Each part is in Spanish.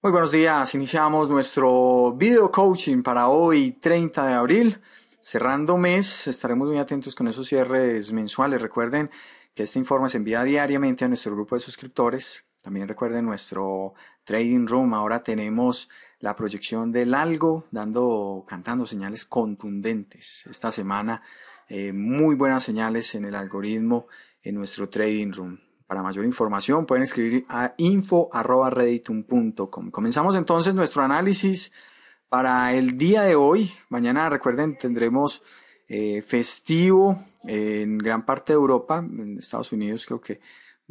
Muy buenos días, iniciamos nuestro video coaching para hoy 30 de abril. Cerrando mes, estaremos muy atentos con esos cierres mensuales. Recuerden que este informe se envía diariamente a nuestro grupo de suscriptores. También recuerden nuestro trading room. Ahora tenemos la proyección del algo, dando, cantando señales contundentes. Esta semana, eh, muy buenas señales en el algoritmo en nuestro trading room. Para mayor información pueden escribir a info.redditum.com Comenzamos entonces nuestro análisis para el día de hoy. Mañana, recuerden, tendremos eh, festivo en gran parte de Europa. En Estados Unidos creo que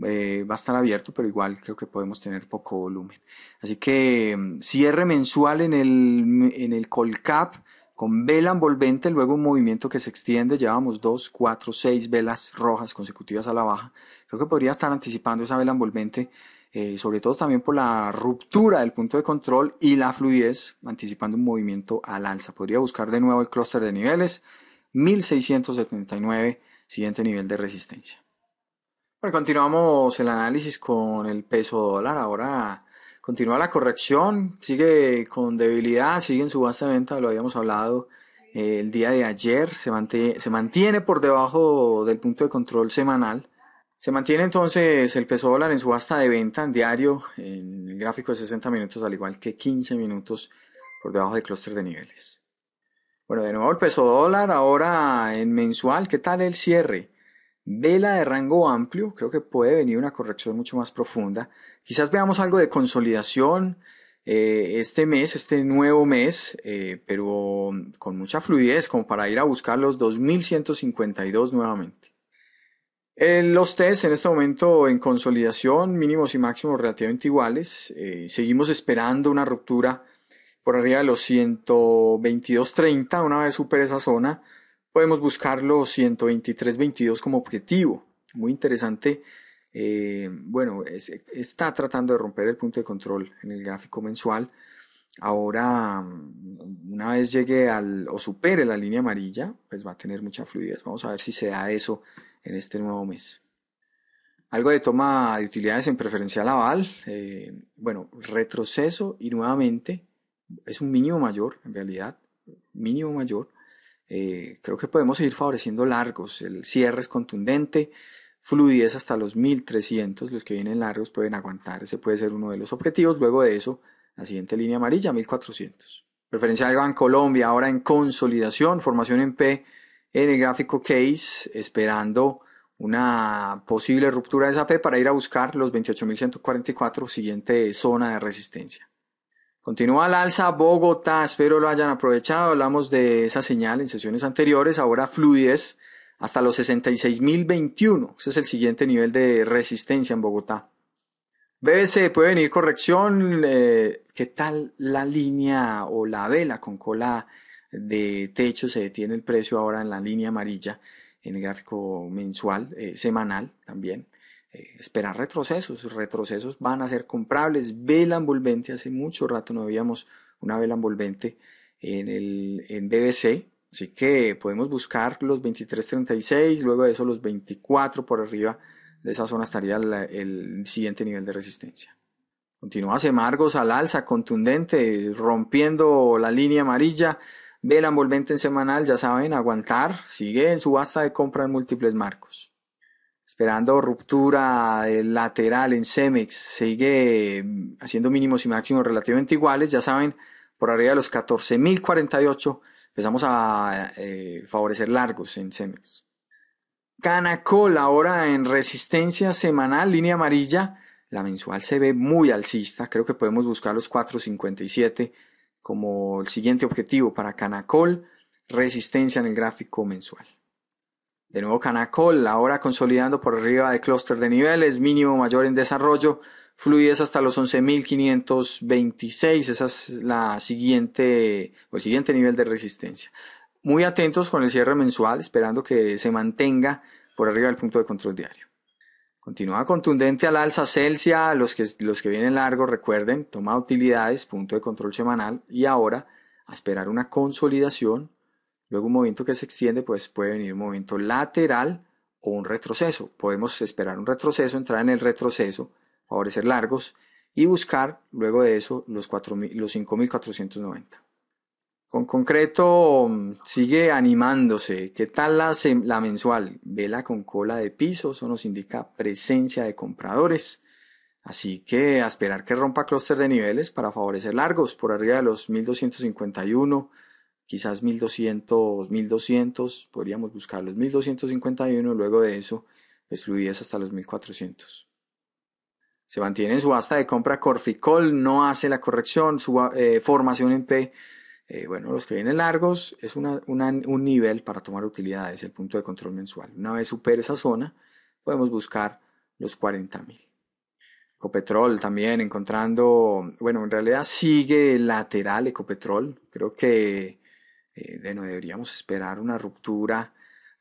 eh, va a estar abierto, pero igual creo que podemos tener poco volumen. Así que mm, cierre mensual en el, en el Colcap con vela envolvente, luego un movimiento que se extiende, llevamos dos, cuatro, seis velas rojas consecutivas a la baja. Creo que podría estar anticipando esa vela envolvente, eh, sobre todo también por la ruptura del punto de control y la fluidez, anticipando un movimiento al alza. Podría buscar de nuevo el clúster de niveles, 1679, siguiente nivel de resistencia. Bueno, continuamos el análisis con el peso dólar. Ahora continúa la corrección, sigue con debilidad, sigue en subasta de venta, lo habíamos hablado eh, el día de ayer, se mantiene, por debajo del punto de control semanal. Se mantiene entonces el peso dólar en subasta de venta en diario, en el gráfico de 60 minutos, al igual que 15 minutos por debajo del clúster de niveles. Bueno, de nuevo el peso dólar ahora en mensual, ¿qué tal el cierre? Vela de rango amplio, creo que puede venir una corrección mucho más profunda. Quizás veamos algo de consolidación eh, este mes, este nuevo mes, eh, pero con mucha fluidez, como para ir a buscar los 2152 nuevamente. Eh, los test en este momento en consolidación, mínimos y máximos relativamente iguales. seguimos esperando una ruptura por arriba de los 122.30. Una vez supere esa zona, podemos buscar los 123.22 como objetivo. Muy interesante eh, bueno, está tratando de romper el punto de control en el gráfico mensual. Ahora, mm, una vez llegue al o supere la línea amarilla, pues va a tener mucha fluidez. Vamos a ver si se da eso en este nuevo mes. Algo de toma de utilidades en preferencial aval. Eh, bueno, retroceso y nuevamente es un mínimo mayor, en realidad, mínimo mayor. Eh, creo que podemos seguir favoreciendo largos. El cierre es contundente fluidez hasta los 1300, los que vienen largos pueden aguantar, ese puede ser uno de los objetivos, luego de eso la siguiente línea amarilla, 1400. Banco Colombia, ahora en consolidación, formación en P en el gráfico case, esperando una posible ruptura de esa P para ir a buscar los 28.144, siguiente zona de resistencia. Continúa la alza Bogotá, espero lo hayan aprovechado, hablamos de esa señal en sesiones anteriores, ahora fluidez hasta los 66.021. Ese es el siguiente nivel de resistencia en Bogotá. BBC, puede venir corrección. Eh, ¿Qué tal la línea o la vela con cola de techo? Se detiene el precio ahora en la línea amarilla, en el gráfico mensual, eh, semanal también. Eh, esperar retrocesos. Retrocesos van a ser comprables. Vela envolvente. Hace mucho rato no veíamos una vela envolvente en, el, en BBC. Así que podemos buscar los 23.36, luego de eso los 24 por arriba de esa zona estaría el siguiente nivel de resistencia. Continúa Semargos al alza, contundente, rompiendo la línea amarilla. Vela envolvente en semanal, ya saben, aguantar. Sigue en subasta de compra en múltiples marcos. Esperando ruptura lateral en Cemex. Sigue haciendo mínimos y máximos relativamente iguales, ya saben, por arriba de los 14.048 empezamos a eh, favorecer largos en Cemex. Canacol ahora en resistencia semanal, línea amarilla. La mensual se ve muy alcista. Creo que podemos buscar los 4.57 como el siguiente objetivo para Canacol. Resistencia en el gráfico mensual. De nuevo Canacol, ahora consolidando por arriba de clúster de niveles, mínimo mayor en desarrollo, fluidas hasta los 11.526. Esa es la siguiente, el siguiente nivel de resistencia. Muy atentos con el cierre mensual, esperando que se mantenga por arriba del punto de control diario. Continúa contundente al alza Celsius, los que, los que vienen largo recuerden, toma utilidades, punto de control semanal y ahora a esperar una consolidación, luego un movimiento que se extiende, pues puede venir un movimiento lateral o un retroceso. Podemos esperar un retroceso, entrar en el retroceso, favorecer largos y buscar luego de eso los, los 5.490. Con concreto, mm, sigue animándose. ¿Qué tal la, la mensual? Vela con cola de piso, eso nos indica presencia de compradores. Así que a esperar que rompa clúster de niveles para favorecer largos por arriba de los 1251, quizás 1200, 1200, podríamos buscar los 1251, luego de eso, excluidas hasta los 1400. Se mantiene en subasta de compra Corficol, no hace la corrección, su eh, formación en P. Eh, bueno, los que vienen largos es un nivel para tomar utilidades, el punto de control mensual. Una vez supera esa zona, podemos buscar los 40 mil. Ecopetrol también encontrando, bueno, en realidad sigue lateral Ecopetrol. Creo que bueno, eh, deberíamos esperar una ruptura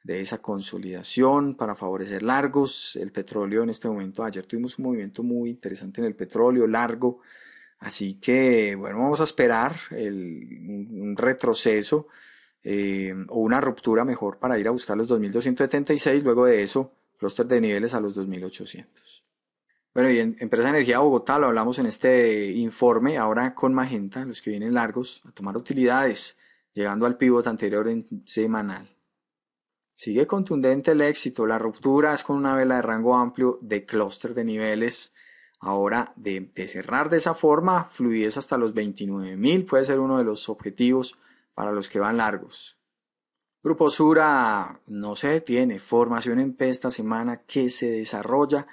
de esa consolidación para favorecer largos. El petróleo en este momento, ayer tuvimos un movimiento muy interesante en el petróleo largo, así que bueno, vamos a esperar el, un retroceso eh, o una ruptura mejor para ir a buscar los 2.276, luego de eso, clúster de niveles a los 2.800. Bueno, y en Empresa Energía Bogotá lo hablamos en este informe, ahora con Magenta, los que vienen largos, a tomar utilidades, llegando al pívot anterior en semanal. Sigue contundente el éxito. La ruptura es con una vela de rango amplio de clúster de niveles. Ahora, de, cerrar de esa forma, fluidez hasta los 29.000 puede ser uno de los objetivos para los que van largos. Grupo no se detiene. Formación en PESTA esta semana que se desarrolla,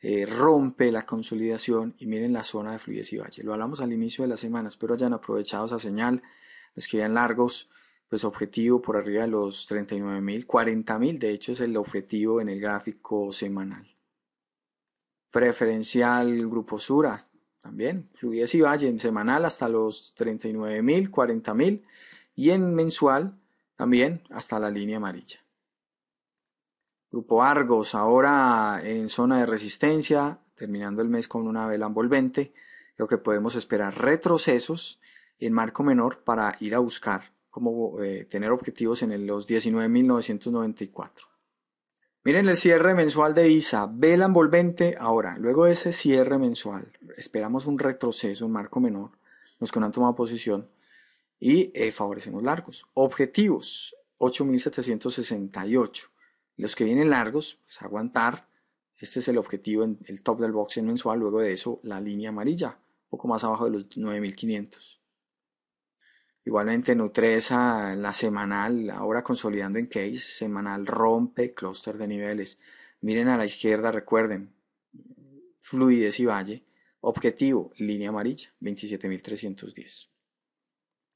eh, rompe la consolidación y miren la zona de fluidez y valle. Lo hablamos al inicio de las semanas, pero hayan aprovechado esa señal. Los que van largos, pues objetivo por arriba de los 39.000, 40.000, de hecho es el objetivo en el gráfico semanal. Preferencial Grupo Sura, también, fluidez y valle en semanal hasta los 39.000, 40.000, y en mensual también hasta la línea amarilla. Grupo Argos, ahora en zona de resistencia, terminando el mes con una vela envolvente, creo que podemos esperar retrocesos en marco menor para ir a buscar como eh, tener objetivos en los 19.994. Miren el cierre mensual de ISA, vela envolvente. Ahora, luego de ese cierre mensual, esperamos un retroceso, un marco menor, los que no han tomado posición, y eh, favorecemos largos. Objetivos, 8.768. Los que vienen largos, pues aguantar. Este es el objetivo en el top del boxing mensual, luego de eso la línea amarilla, poco más abajo de los 9.500. Igualmente Nutresa, la semanal, ahora consolidando en case, semanal rompe clúster de niveles. Miren a la izquierda, recuerden, fluidez y valle. Objetivo, línea amarilla, 27.310.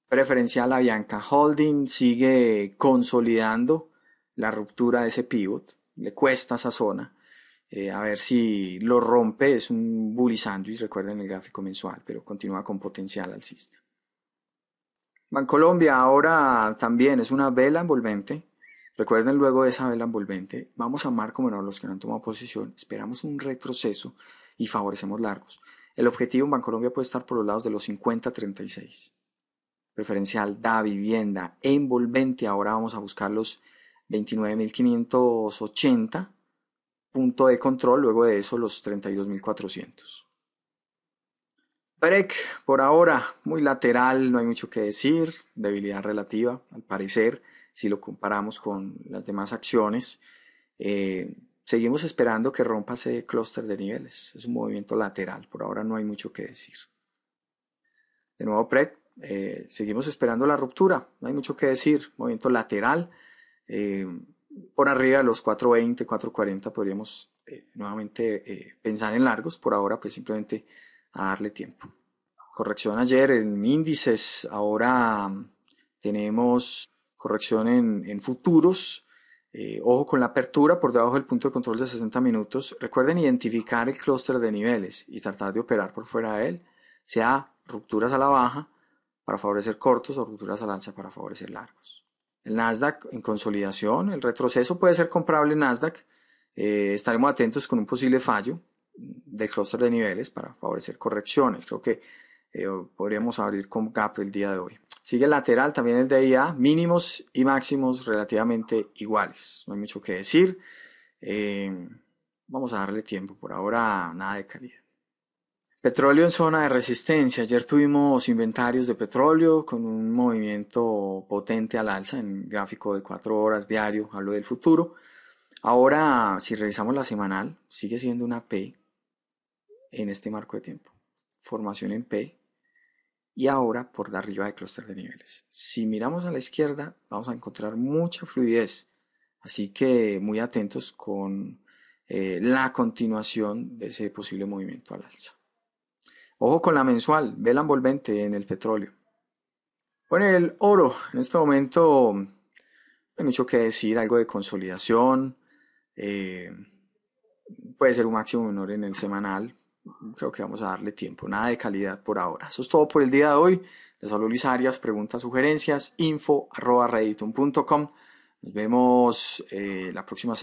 Preferencial a Bianca Holding sigue consolidando la ruptura de ese pivot. Le cuesta esa zona. Eh, a ver si lo rompe. Es un bully sandwich, recuerden el gráfico mensual, pero continúa con potencial alcista. Bancolombia ahora también es una vela envolvente. Recuerden luego de esa vela envolvente, vamos a Marco como los que no han tomado posición, esperamos un retroceso y favorecemos largos. El objetivo en Bancolombia puede estar por los lados de los 50-36. Preferencial da vivienda envolvente, ahora vamos a buscar los 29.580. Punto de control, luego de eso los 32.400. PREC, por ahora, muy lateral, no hay mucho que decir, debilidad relativa, al parecer, si lo comparamos con las demás acciones. Eh, seguimos esperando que rompa ese clúster de niveles, es un movimiento lateral, por ahora no hay mucho que decir. De nuevo, PREC, eh, seguimos esperando la ruptura, no hay mucho que decir, movimiento lateral, eh, por arriba de los 4.20, 4.40 podríamos nuevamente pensar en largos, por ahora pues simplemente a darle tiempo. Corrección ayer en índices, ahora mm, tenemos corrección en, futuros. Eh, ojo con la apertura por debajo del punto de control de 60 minutos. Recuerden identificar el clúster de niveles y tratar de operar por fuera de él, sea rupturas a la baja para favorecer cortos o rupturas a la alza para favorecer largos. El Nasdaq en consolidación, el retroceso puede ser comprable en Nasdaq. Eh, estaremos atentos con un posible fallo del clúster de niveles para favorecer correcciones. Creo que eh, podríamos abrir con gap el día de hoy. Sigue lateral, también el de mínimos y máximos relativamente iguales. No hay mucho que decir. Eh, vamos a darle tiempo, por ahora nada de calidad. Petróleo en zona de resistencia. Ayer tuvimos inventarios de petróleo con un movimiento potente al alza en gráfico de 4 horas diario, hablo del futuro. Ahora, si revisamos la semanal, sigue siendo una P en este marco de tiempo. Formación en P y ahora por de arriba de clúster de niveles. Si miramos a la izquierda vamos a encontrar mucha fluidez, así que muy atentos con eh, la continuación de ese posible movimiento al alza. Ojo con la mensual, vela envolvente en el petróleo. Bueno, el oro, en este momento hay mucho que decir, algo de consolidación, eh, puede ser un máximo menor en el semanal, creo que vamos a darle tiempo, nada de calidad por ahora. Eso es todo por el día de hoy. Les hablo Luis Arias, preguntas, sugerencias, info arroba Nos vemos eh, la próxima semana.